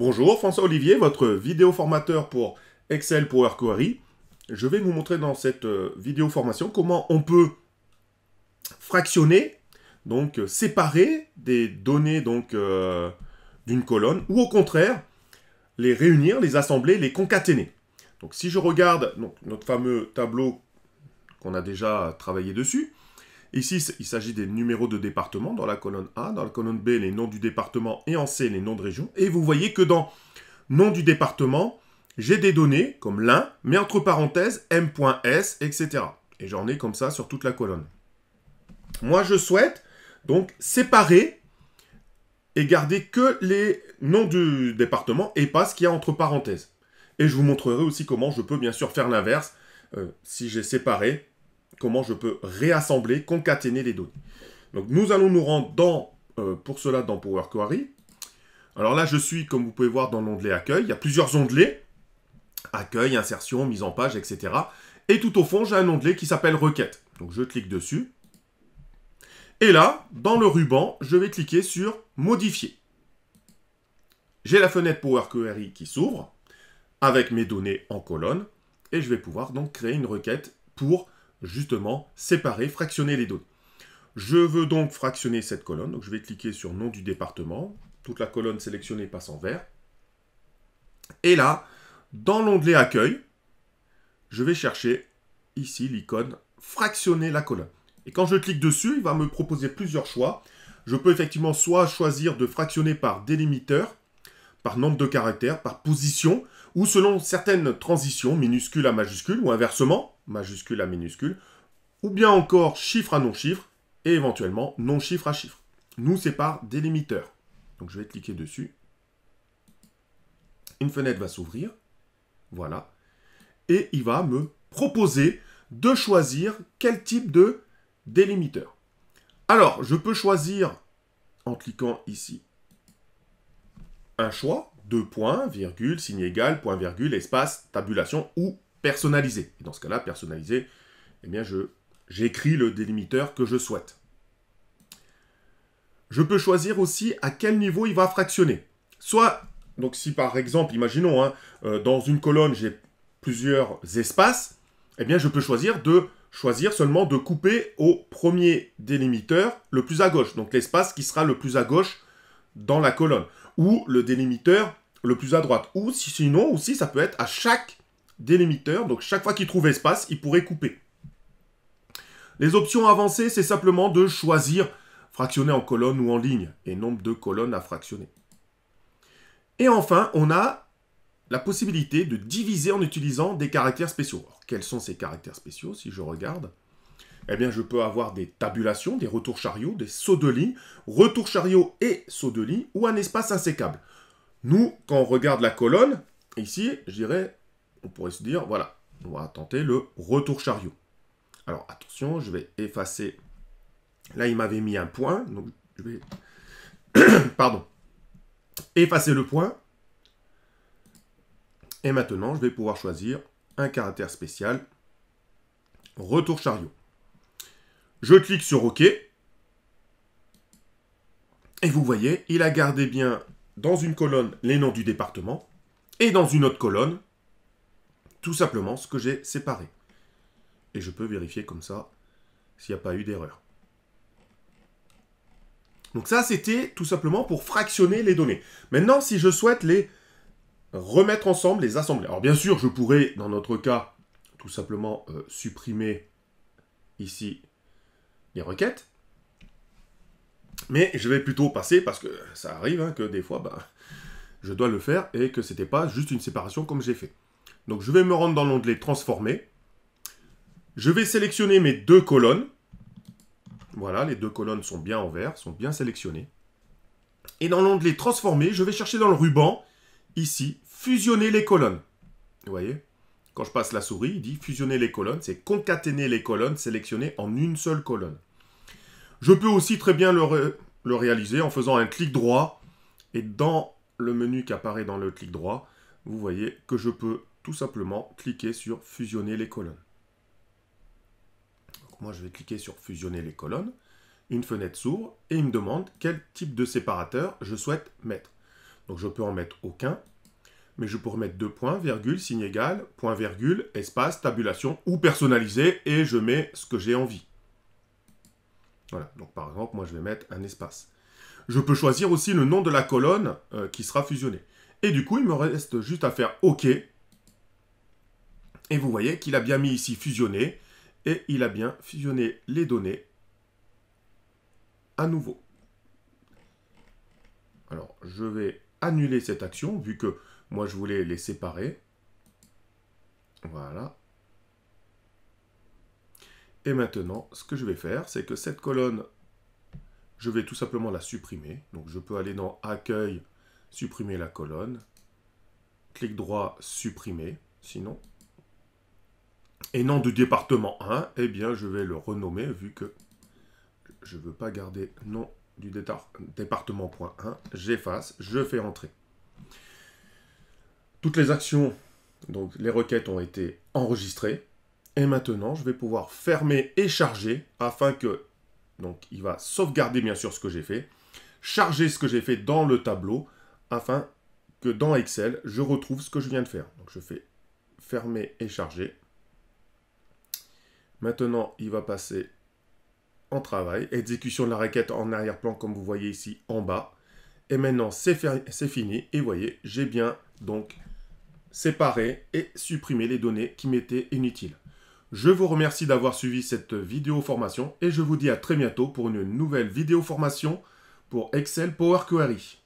Bonjour, François Olivier, votre vidéo formateur pour Excel Power Query. Je vais vous montrer dans cette euh, vidéo formation comment on peut fractionner, donc euh, séparer des données donc euh, d'une colonne, ou au contraire, les réunir, les assembler, les concaténer. Donc si je regarde notre fameux tableau qu'on a déjà travaillé dessus, Ici, il s'agit des numéros de département dans la colonne A, dans la colonne B, les noms du département et en C, les noms de région. Et vous voyez que dans nom du département, j'ai des données comme l'un, mais entre parenthèses, m.s, etc. Et j'en ai comme ça sur toute la colonne. Moi, je souhaite donc séparer et garder que les noms du département et pas ce qu'il y a entre parenthèses. Et je vous montrerai aussi comment je peux bien sûr faire l'inverse euh, si j'ai séparé comment je peux réassembler, concaténer les données. Donc nous allons nous rendre dans, euh, pour cela dans Power Query. Alors là, je suis, comme vous pouvez voir, dans l'onglet Accueil. Il y a plusieurs onglets. Accueil, insertion, mise en page, etc. Et tout au fond, j'ai un onglet qui s'appelle Requête. Donc je clique dessus. Et là, dans le ruban, je vais cliquer sur Modifier. J'ai la fenêtre Power Query qui s'ouvre avec mes données en colonne. Et je vais pouvoir donc créer une requête pour justement séparer, fractionner les données. Je veux donc fractionner cette colonne, donc je vais cliquer sur nom du département, toute la colonne sélectionnée passe en vert. Et là, dans l'onglet accueil, je vais chercher ici l'icône fractionner la colonne. Et quand je clique dessus, il va me proposer plusieurs choix. Je peux effectivement soit choisir de fractionner par délimiteur, par nombre de caractères, par position ou selon certaines transitions, minuscule à majuscule, ou inversement, majuscule à minuscule, ou bien encore chiffre à non-chiffre, et éventuellement non-chiffre à chiffre. Nous c'est par délimiteur. Donc je vais cliquer dessus. Une fenêtre va s'ouvrir. Voilà. Et il va me proposer de choisir quel type de délimiteur. Alors, je peux choisir, en cliquant ici, un choix deux points, virgule, signe égal, point virgule, espace, tabulation ou personnalisé. dans ce cas-là, personnalisé, eh bien, j'écris le délimiteur que je souhaite. Je peux choisir aussi à quel niveau il va fractionner. Soit, donc si par exemple, imaginons, hein, euh, dans une colonne, j'ai plusieurs espaces, eh bien, je peux choisir de choisir seulement de couper au premier délimiteur le plus à gauche, donc l'espace qui sera le plus à gauche dans la colonne, ou le délimiteur le plus à droite, ou sinon aussi ça peut être à chaque délimiteur, donc chaque fois qu'il trouve espace, il pourrait couper. Les options avancées, c'est simplement de choisir fractionner en colonne ou en ligne, et nombre de colonnes à fractionner. Et enfin, on a la possibilité de diviser en utilisant des caractères spéciaux. quels sont ces caractères spéciaux si je regarde eh bien, je peux avoir des tabulations, des retours chariots, des sauts de lit, retours chariots et sauts de lit, ou un espace insécable. Nous, quand on regarde la colonne, ici, je dirais, on pourrait se dire, voilà, on va tenter le retour chariot. Alors, attention, je vais effacer. Là, il m'avait mis un point, donc je vais... Pardon. Effacer le point. Et maintenant, je vais pouvoir choisir un caractère spécial. Retour chariot. Je clique sur OK. Et vous voyez, il a gardé bien dans une colonne les noms du département et dans une autre colonne tout simplement ce que j'ai séparé. Et je peux vérifier comme ça s'il n'y a pas eu d'erreur. Donc ça, c'était tout simplement pour fractionner les données. Maintenant, si je souhaite les remettre ensemble, les assembler. Alors bien sûr, je pourrais, dans notre cas, tout simplement euh, supprimer ici les requêtes. Mais je vais plutôt passer, parce que ça arrive hein, que des fois, ben, je dois le faire et que c'était pas juste une séparation comme j'ai fait. Donc je vais me rendre dans l'onglet transformer. Je vais sélectionner mes deux colonnes. Voilà, les deux colonnes sont bien en vert, sont bien sélectionnées. Et dans l'onglet transformer, je vais chercher dans le ruban, ici, fusionner les colonnes. Vous voyez quand je passe la souris, il dit fusionner les colonnes, c'est concaténer les colonnes sélectionnées en une seule colonne. Je peux aussi très bien le, réaliser en faisant un clic droit. Et dans le menu qui apparaît dans le clic droit, vous voyez que je peux tout simplement cliquer sur fusionner les colonnes. moi, je vais cliquer sur fusionner les colonnes. Une fenêtre s'ouvre et il me demande quel type de séparateur je souhaite mettre. Donc je peux en mettre aucun mais je peux mettre deux points, virgule, signe égal, point, virgule, espace, tabulation ou personnalisé et je mets ce que j'ai envie. Voilà, donc par exemple, moi je vais mettre un espace. Je peux choisir aussi le nom de la colonne euh, qui sera fusionnée. Et du coup, il me reste juste à faire OK. Et vous voyez qu'il a bien mis ici fusionner et il a bien fusionné les données à nouveau. Alors, je vais annuler cette action vu que moi, je voulais les séparer. Voilà. Et maintenant, ce que je vais faire, c'est que cette colonne, je vais tout simplement la supprimer. Donc, je peux aller dans Accueil, supprimer la colonne. Clic droit, supprimer, sinon. Et nom du département 1, eh bien, je vais le renommer vu que je ne veux pas garder nom du département.1. J'efface, je fais entrer. Toutes les actions, donc les requêtes ont été enregistrées. Et maintenant, je vais pouvoir fermer et charger afin que... Donc, il va sauvegarder bien sûr ce que j'ai fait. Charger ce que j'ai fait dans le tableau afin que dans Excel, je retrouve ce que je viens de faire. Donc, je fais fermer et charger. Maintenant, il va passer en travail. Exécution de la requête en arrière-plan, comme vous voyez ici en bas. Et maintenant, c'est fini. Et vous voyez, j'ai bien donc séparer et supprimer les données qui m'étaient inutiles. Je vous remercie d'avoir suivi cette vidéo formation et je vous dis à très bientôt pour une nouvelle vidéo formation pour Excel Power Query.